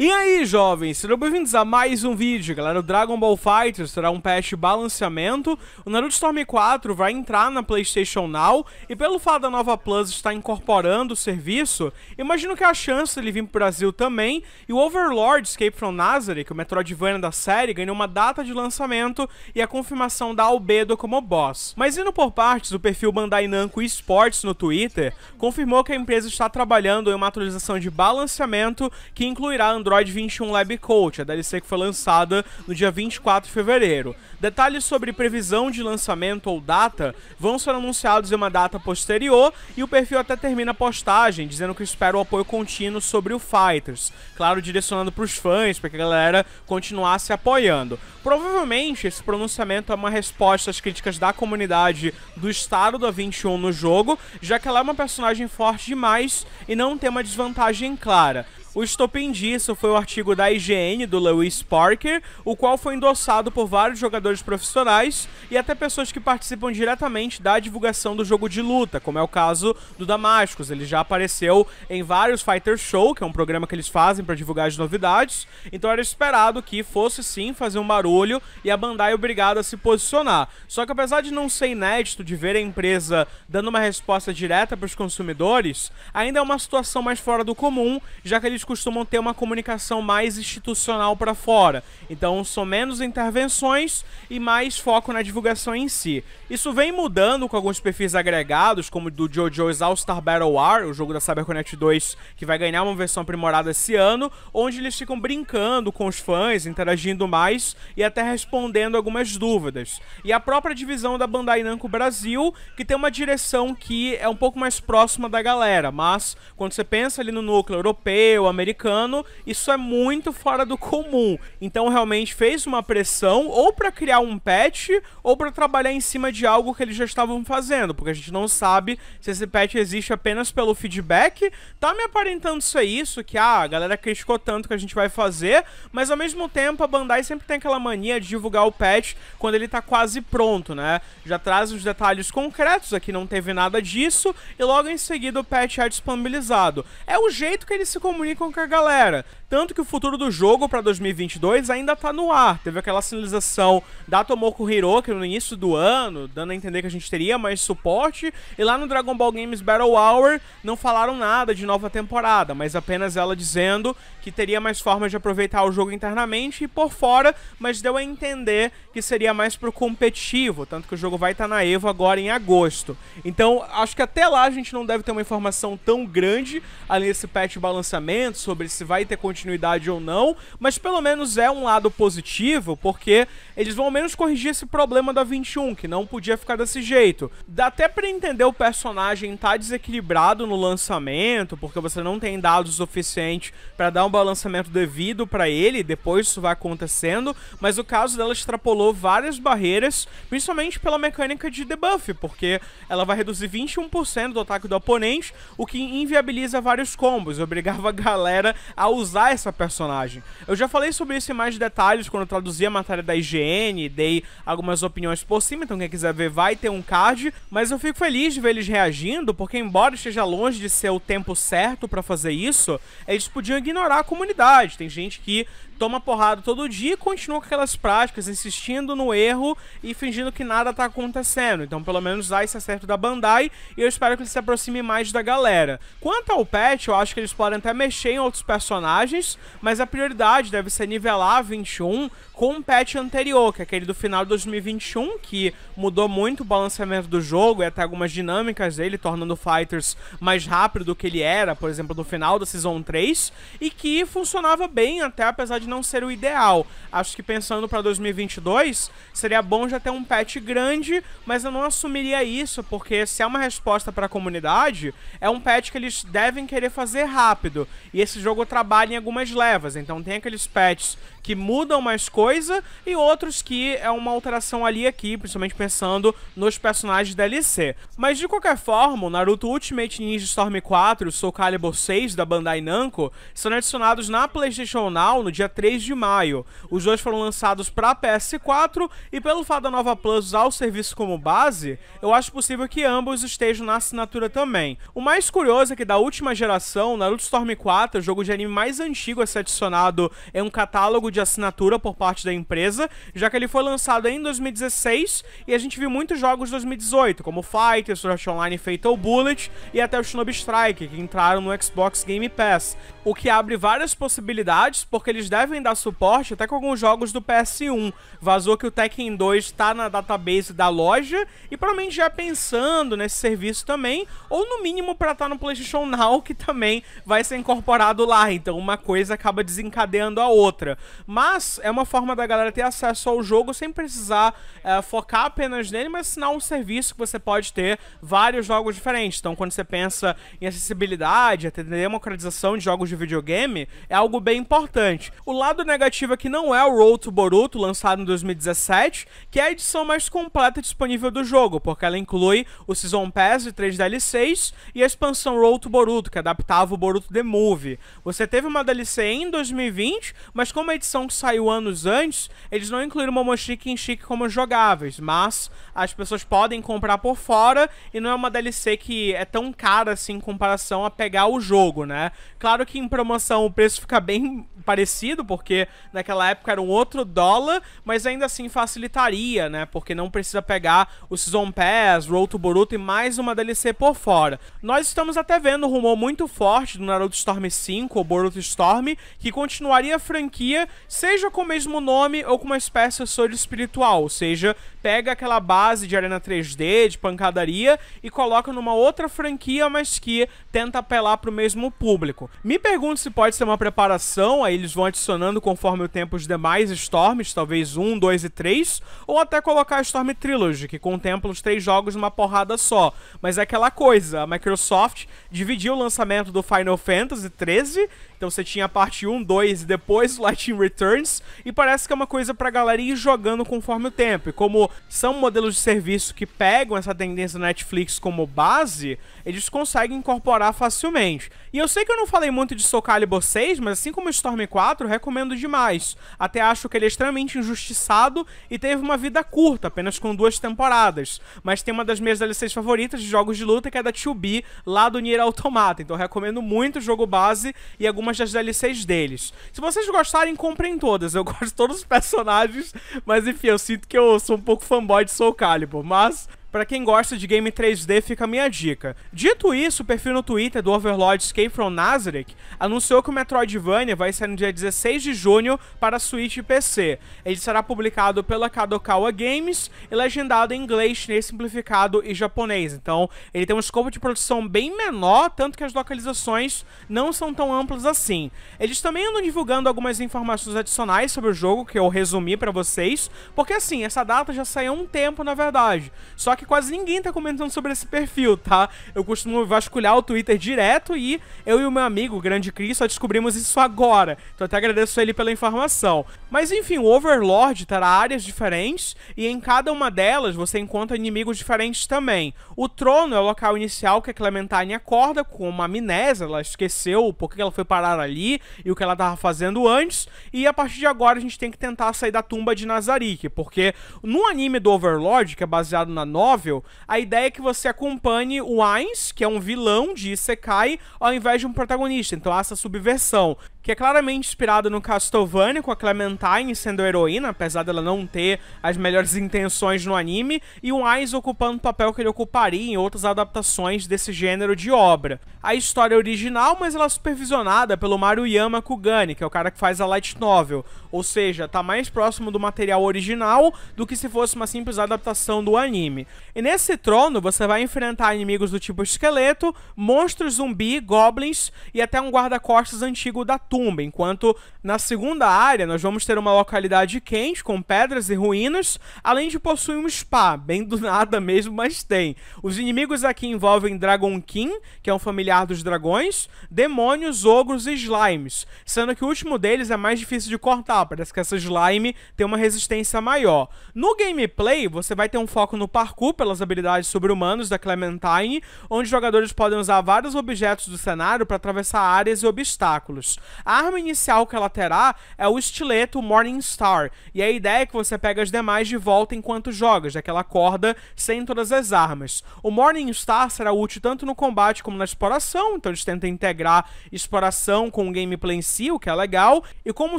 E aí, jovens, sejam bem-vindos a mais um vídeo, galera. O Dragon Ball Fighters será um patch balanceamento. O Naruto Storm 4 vai entrar na PlayStation Now e pelo fato da Nova Plus estar incorporando o serviço, imagino que há chance ele vir pro Brasil também. E o Overlord Escape from Nazareth, é o Metroidvania da série, ganhou uma data de lançamento e a confirmação da Albedo como boss. Mas indo por partes, o perfil Bandai Namco Esports no Twitter confirmou que a empresa está trabalhando em uma atualização de balanceamento que incluirá Android 21 Lab Coach, a DLC que foi lançada no dia 24 de fevereiro. Detalhes sobre previsão de lançamento ou data vão ser anunciados em uma data posterior e o perfil até termina a postagem dizendo que espera o apoio contínuo sobre o Fighters. Claro, direcionando para os fãs, para que a galera continuasse apoiando. Provavelmente esse pronunciamento é uma resposta às críticas da comunidade do estado da 21 no jogo, já que ela é uma personagem forte demais e não tem uma desvantagem clara. O estopim disso foi o artigo da IGN do Lewis Parker, o qual foi endossado por vários jogadores profissionais e até pessoas que participam diretamente da divulgação do jogo de luta, como é o caso do Damascus. Ele já apareceu em vários Fighter Show, que é um programa que eles fazem para divulgar as novidades, então era esperado que fosse sim fazer um barulho e a Bandai é obrigada a se posicionar. Só que apesar de não ser inédito de ver a empresa dando uma resposta direta para os consumidores, ainda é uma situação mais fora do comum, já que eles costumam ter uma comunicação mais institucional para fora. Então, são menos intervenções e mais foco na divulgação em si. Isso vem mudando com alguns perfis agregados, como do JoJo's All-Star Battle War, o jogo da CyberConnect 2, que vai ganhar uma versão aprimorada esse ano, onde eles ficam brincando com os fãs, interagindo mais e até respondendo algumas dúvidas. E a própria divisão da Bandai Namco Brasil, que tem uma direção que é um pouco mais próxima da galera, mas quando você pensa ali no núcleo europeu, americano, isso é muito fora do comum. Então realmente fez uma pressão ou para criar um patch ou para trabalhar em cima de algo que eles já estavam fazendo, porque a gente não sabe se esse patch existe apenas pelo feedback. Tá me aparentando ser isso, que ah, a galera criticou tanto que a gente vai fazer, mas ao mesmo tempo a Bandai sempre tem aquela mania de divulgar o patch quando ele tá quase pronto, né? Já traz os detalhes concretos, aqui não teve nada disso, e logo em seguida o patch é disponibilizado. É o jeito que ele se comunica com a galera. Tanto que o futuro do jogo para 2022 ainda tá no ar. Teve aquela sinalização da Tomoko Hiroki no início do ano, dando a entender que a gente teria mais suporte. E lá no Dragon Ball Games Battle Hour não falaram nada de nova temporada, mas apenas ela dizendo que teria mais formas de aproveitar o jogo internamente e por fora, mas deu a entender que seria mais pro competitivo. Tanto que o jogo vai estar tá na EVO agora em agosto. Então acho que até lá a gente não deve ter uma informação tão grande além desse patch de balançamento questionamentos sobre se vai ter continuidade ou não, mas pelo menos é um lado positivo, porque eles vão ao menos corrigir esse problema da 21, que não podia ficar desse jeito. Dá até para entender o personagem tá desequilibrado no lançamento, porque você não tem dados suficientes para dar um balanceamento devido para ele, depois isso vai acontecendo, mas o caso dela extrapolou várias barreiras, principalmente pela mecânica de debuff, porque ela vai reduzir 21% do ataque do oponente, o que inviabiliza vários combos, obrigava a galera galera a usar essa personagem. Eu já falei sobre isso em mais detalhes quando eu traduzi a matéria da IGN, dei algumas opiniões por cima, então quem quiser ver vai ter um card, mas eu fico feliz de ver eles reagindo, porque embora esteja longe de ser o tempo certo para fazer isso, eles podiam ignorar a comunidade. Tem gente que toma porrada todo dia e continua com aquelas práticas, insistindo no erro e fingindo que nada tá acontecendo. Então, pelo menos dá esse acerto da Bandai e eu espero que ele se aproxime mais da galera. Quanto ao patch, eu acho que eles podem até mexer em outros personagens, mas a prioridade deve ser nivelar 21 com o patch anterior, que é aquele do final de 2021, que mudou muito o balanceamento do jogo e até algumas dinâmicas dele, tornando o Fighters mais rápido do que ele era, por exemplo, no final da Season 3, e que funcionava bem até apesar de não ser o ideal. Acho que pensando para 2022, seria bom já ter um patch grande, mas eu não assumiria isso, porque se é uma resposta para a comunidade, é um patch que eles devem querer fazer rápido. E esse jogo trabalha em algumas levas, então tem aqueles patches que mudam mais coisa e outros que é uma alteração ali aqui, principalmente pensando nos personagens DLC. Mas de qualquer forma, o Naruto Ultimate Ninja Storm 4 e o Soul Calibur 6 da Bandai Namco são adicionados na PlayStation Now no dia 3 de maio. Os dois foram lançados para PS4 e pelo fato da Nova Plus usar o serviço como base, eu acho possível que ambos estejam na assinatura também. O mais curioso é que da última geração, Naruto Storm 4, o jogo de anime mais antigo a ser adicionado em um catálogo de de assinatura por parte da empresa, já que ele foi lançado em 2016 e a gente viu muitos jogos de 2018, como Fighter, Sword Online Fatal Bullet e até o Shinobi Strike, que entraram no Xbox Game Pass, o que abre várias possibilidades, porque eles devem dar suporte até com alguns jogos do PS1. Vazou que o Tekken 2 está na database da loja e provavelmente já pensando nesse serviço também, ou no mínimo para estar tá no PlayStation Now, que também vai ser incorporado lá. Então uma coisa acaba desencadeando a outra. Mas é uma forma da galera ter acesso ao jogo sem precisar é, focar apenas nele, mas sinal um serviço que você pode ter vários jogos diferentes. Então, quando você pensa em acessibilidade, até democratização de jogos de videogame, é algo bem importante. O lado negativo aqui é não é o Road to Boruto, lançado em 2017, que é a edição mais completa disponível do jogo, porque ela inclui o Season Pass e 3 DLCs e a expansão Road to Boruto, que adaptava o Boruto The Movie. Você teve uma DLC em 2020, mas como a edição versão que saiu anos antes, eles não incluíram Momoshiki e Inshiki como jogáveis, mas as pessoas podem comprar por fora e não é uma DLC que é tão cara assim em comparação a pegar o jogo, né? Claro que em promoção o preço fica bem parecido, porque naquela época era um outro dólar, mas ainda assim facilitaria, né? Porque não precisa pegar o Season Pass, Road to Boruto e mais uma DLC por fora. Nós estamos até vendo um rumor muito forte do Naruto Storm 5 ou Boruto Storm, que continuaria a franquia seja com o mesmo nome ou com uma espécie de espiritual, ou seja, pega aquela base de arena 3D, de pancadaria e coloca numa outra franquia, mas que tenta apelar para o mesmo público. Me pergunto se pode ser uma preparação, aí eles vão adicionando conforme o tempo os demais Storms, talvez 1, 2 e 3, ou até colocar a Storm Trilogy, que contempla os três jogos numa porrada só. Mas é aquela coisa, a Microsoft dividiu o lançamento do Final Fantasy 13, então você tinha a parte 1, 2 e depois o Lightning Return Returns e parece que é uma coisa pra galera ir jogando conforme o tempo. E como são modelos de serviço que pegam essa tendência da Netflix como base, eles conseguem incorporar facilmente. E eu sei que eu não falei muito de Soul Calibur 6, mas assim como Storm 4, recomendo demais. Até acho que ele é extremamente injustiçado e teve uma vida curta, apenas com duas temporadas. Mas tem uma das minhas DLCs favoritas de jogos de luta, que é da 2B, lá do Nier Automata. Então recomendo muito o jogo base e algumas das DLCs deles. Se vocês gostarem, comprem nem todas, eu gosto de todos os personagens, mas enfim, eu sinto que eu sou um pouco fanboy de Soul Calibur, mas para quem gosta de game 3D, fica a minha dica. Dito isso, o perfil no Twitter do Overlord Escape from Nazareth anunciou que o Metroidvania vai sair no dia 16 de junho para Switch e PC. Ele será publicado pela Kadokawa Games e legendado em inglês, chinês simplificado e japonês. Então, ele tem um escopo de produção bem menor, tanto que as localizações não são tão amplas assim. Eles também andam divulgando algumas informações adicionais sobre o jogo que eu resumi para vocês, porque assim, essa data já saiu há um tempo na verdade. Só que quase ninguém tá comentando sobre esse perfil, tá? Eu costumo vasculhar o Twitter direto e eu e o meu amigo, o grande Cris, só descobrimos isso agora. Então até agradeço a ele pela informação. Mas enfim, o Overlord terá áreas diferentes e em cada uma delas você encontra inimigos diferentes também. O trono é o local inicial que a Clementine acorda com uma amnésia, ela esqueceu o porquê ela foi parar ali e o que ela tava fazendo antes. E a partir de agora a gente tem que tentar sair da tumba de Nazarick, porque no anime do Overlord, que é baseado na novela, móvel, a ideia é que você acompanhe o Ainz, que é um vilão de Isekai, ao invés de um protagonista. Então há essa subversão que é claramente inspirado no Castlevania, com a Clementine sendo a heroína, apesar dela não ter as melhores intenções no anime, e o Ice ocupando o papel que ele ocuparia em outras adaptações desse gênero de obra. A história é original, mas ela é supervisionada pelo Maruyama Kugani, que é o cara que faz a light novel, ou seja, tá mais próximo do material original do que se fosse uma simples adaptação do anime. E nesse trono você vai enfrentar inimigos do tipo esqueleto, monstros zumbi, goblins e até um guarda-costas antigo da tumba, enquanto na segunda área nós vamos ter uma localidade quente com pedras e ruínas, além de possuir um spa, bem do nada mesmo, mas tem. Os inimigos aqui envolvem Dragon King, que é um familiar dos dragões, demônios, ogros e slimes, sendo que o último deles é mais difícil de cortar, parece que essa slime tem uma resistência maior. No gameplay, você vai ter um foco no parkour pelas habilidades sobre-humanos da Clementine, onde os jogadores podem usar vários objetos do cenário para atravessar áreas e obstáculos. A arma inicial que ela terá é o estileto Morningstar, e a ideia é que você pega as demais de volta enquanto joga, já que ela corda sem todas as armas. O Morningstar será útil tanto no combate como na exploração, então eles tentam integrar exploração com o gameplay em si, o que é legal, e como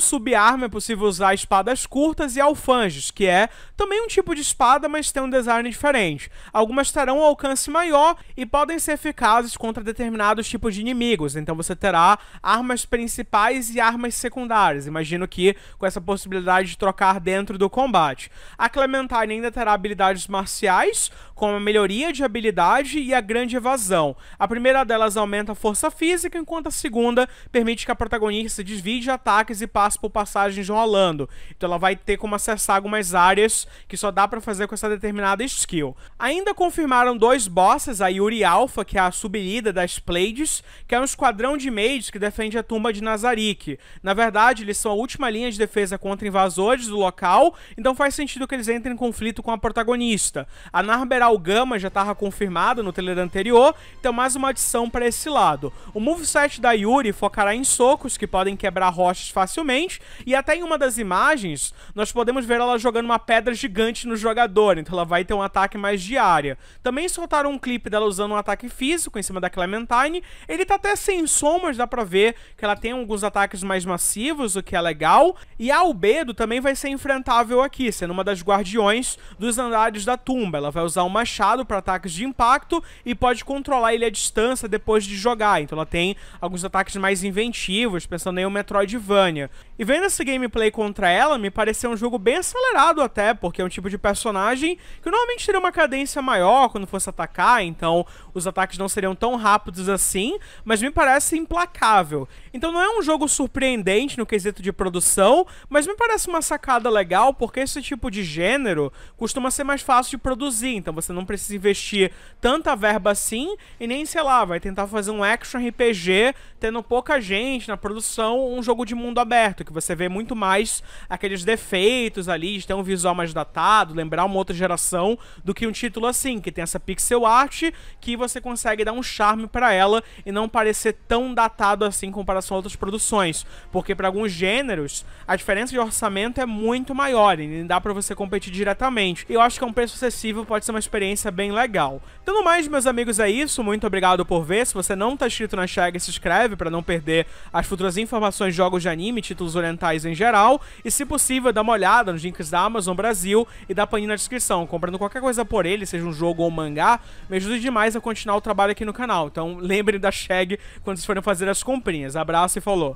subarma é possível usar espadas curtas e alfanges, que é também um tipo de espada, mas tem um design diferente. Algumas terão um alcance maior e podem ser eficazes contra determinados tipos de inimigos, então você terá armas principais principais e armas secundárias. Imagino que com essa possibilidade de trocar dentro do combate. A Clementine ainda terá habilidades marciais, como a melhoria de habilidade e a grande evasão. A primeira delas aumenta a força física, enquanto a segunda permite que a protagonista divide ataques e passe por passagens rolando. Então ela vai ter como acessar algumas áreas que só dá para fazer com essa determinada skill. Ainda confirmaram dois bosses, a Yuri Alpha, que é a sub das Pleiades, que é um esquadrão de mages que defende a tumba de Nazaré na verdade, eles são a última linha de defesa contra invasores do local, então faz sentido que eles entrem em conflito com a protagonista. A Narberal Gama já estava confirmada no trailer anterior, então mais uma adição para esse lado. O moveset da Yuri focará em socos, que podem quebrar rochas facilmente, e até em uma das imagens, nós podemos ver ela jogando uma pedra gigante no jogador, então ela vai ter um ataque mais de área. Também soltaram um clipe dela usando um ataque físico em cima da Clementine, ele tá até sem som, mas dá pra ver que ela tem um alguns ataques mais massivos, o que é legal. E a Albedo também vai ser enfrentável aqui, sendo uma das guardiões dos andares da tumba. Ela vai usar um machado para ataques de impacto e pode controlar ele à distância depois de jogar. Então ela tem alguns ataques mais inventivos, pensando em um Metroidvania. E vendo esse gameplay contra ela, me pareceu um jogo bem acelerado até, porque é um tipo de personagem que normalmente teria uma cadência maior quando fosse atacar, então os ataques não seriam tão rápidos assim, mas me parece implacável. Então não é um um jogo surpreendente no quesito de produção, mas me parece uma sacada legal, porque esse tipo de gênero costuma ser mais fácil de produzir, então você não precisa investir tanta verba assim, e nem, sei lá, vai tentar fazer um action RPG tendo pouca gente na produção, um jogo de mundo aberto, que você vê muito mais aqueles defeitos ali, de ter um visual mais datado, lembrar uma outra geração, do que um título assim, que tem essa pixel art, que você consegue dar um charme para ela e não parecer tão datado assim em comparação a outros produtos produções, porque para alguns gêneros a diferença de orçamento é muito maior e nem dá para você competir diretamente. Eu acho que é um preço acessível pode ser uma experiência bem legal. Tudo então, mais, meus amigos, é isso. Muito obrigado por ver. Se você não tá inscrito na Chega, se inscreve para não perder as futuras informações de jogos de anime, títulos orientais em geral, e se possível, dá uma olhada nos links da Amazon Brasil e da Panini na descrição. Comprando qualquer coisa por ele, seja um jogo ou um mangá, me ajuda demais a continuar o trabalho aqui no canal. Então, lembrem da Cheg quando vocês forem fazer as comprinhas. Abraço e falou! falou.